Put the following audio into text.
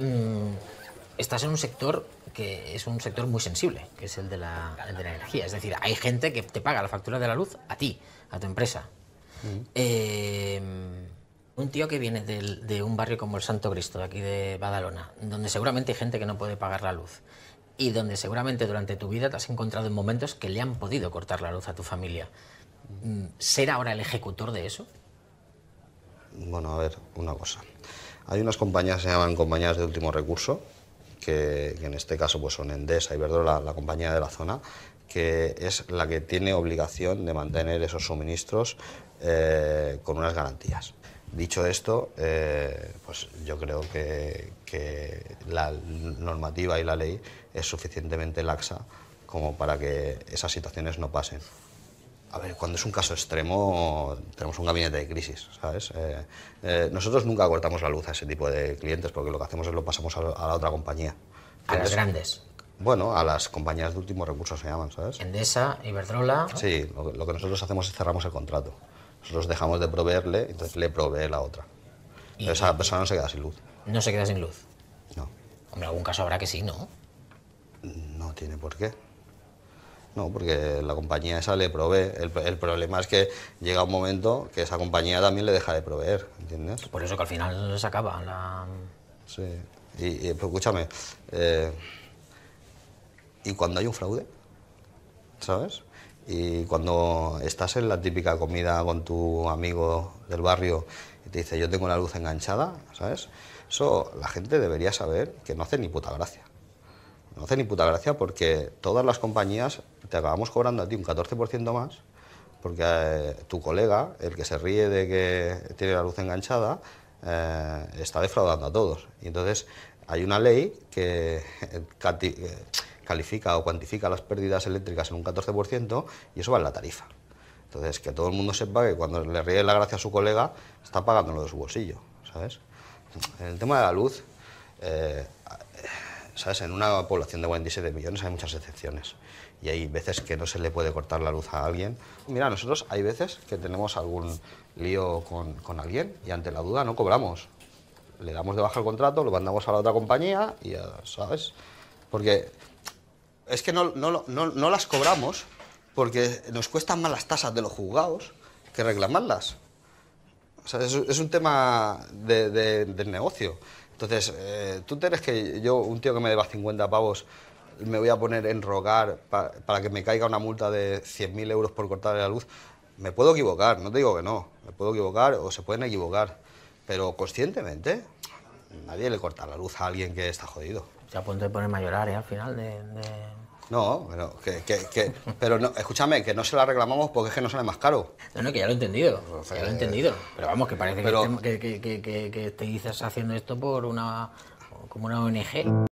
Mm. estás en un sector que es un sector muy sensible, que es el de, la, energía. Es decir, hay gente que te paga la factura de la luz a ti, a tu empresa. Mm. Em, un tío que viene de, un barrio como el Santo Cristo, de aquí de Badalona, donde seguramente hay gente que no puede pagar la luz y donde seguramente durante tu vida te has encontrado en momentos que le han podido cortar la luz a tu familia. Mm. ¿Ser ahora el ejecutor de eso? Bueno, a ver, una cosa. Hay unas compañías que se llaman compañías de último recurso, que, en este caso pues son Endesa, y Iberdrola, la compañía de la zona, que es la que tiene obligación de mantener esos suministros eh, con unas garantías. Dicho esto, eh, pues yo creo que, la normativa y la ley es suficientemente laxa como para que esas situaciones no pasen a ver, cuando es un caso extremo, tenemos un gabinete de crisis, ¿sabes? Eh, eh, nosotros nunca cortamos la luz a ese tipo de clientes porque lo que hacemos es lo pasamos a, la otra compañía. ¿A las grandes? Bueno, a las compañías de último recurso se llaman, ¿sabes? Endesa, Iberdrola... Sí, lo, que nosotros hacemos es cerramos el contrato. Nosotros dejamos de proveerle, entonces le provee la otra. esa persona no se queda sin luz. ¿No se queda sin luz? No. Hombre, algún caso habrá que sí, ¿no? No tiene por qué. ¿no? porque la compañía esa le provee. El, problema es que llega un momento que esa compañía también le deja de proveer, ¿entiendes? Por eso que al final se acaba la... Sí, y, escúchame, eh, ¿y cuando hay un fraude? ¿Sabes? Y cuando estás en la típica comida con tu amigo del barrio y te dice yo tengo la luz enganchada, ¿sabes? Eso la gente debería saber que no hace ni puta gracia no hace ni puta gracia porque todas las compañías te acabamos cobrando a ti un 14% más porque eh, tu colega, el que se ríe de que tiene la luz enganchada, eh, está defraudando a todos. Y entonces hay una ley que eh, califica o cuantifica las pérdidas eléctricas en un 14% y eso va en la tarifa. Entonces, que todo el mundo sepa que cuando le ríe la gracia a su colega, está pagándolo de su bolsillo, ¿sabes? el tema de la luz, en una población de 47 millones hay muchas excepciones y hay veces que no se le puede cortar la luz a alguien. Mira, nosotros hay veces que tenemos algún lío con, alguien y ante la duda no cobramos. Le damos de baja el contrato, lo mandamos a la otra compañía y, ¿sabes? Porque es que no, no, las cobramos porque nos cuestan más las tasas de los juzgados que reclamarlas. O sea, es, un tema de, del negocio. Entonces, eh, ¿tú crees que yo, un tío que me deba 50 pavos, me voy a poner en rogar para que me caiga una multa de 100.000 euros por cortar la luz? Me puedo equivocar, no te digo que no, me puedo equivocar o se pueden equivocar, pero conscientemente nadie le corta la luz a alguien que está jodido. Se apunta de poner a ¿eh? al final de no, pero, que, que, que- pero no, escúchame, que no se la reclamamos porque es que no sale más caro. No, no, que ya lo he entendido. ya lo he entendido. Pero vamos, que parece que te dices haciendo esto por una. como una ONG.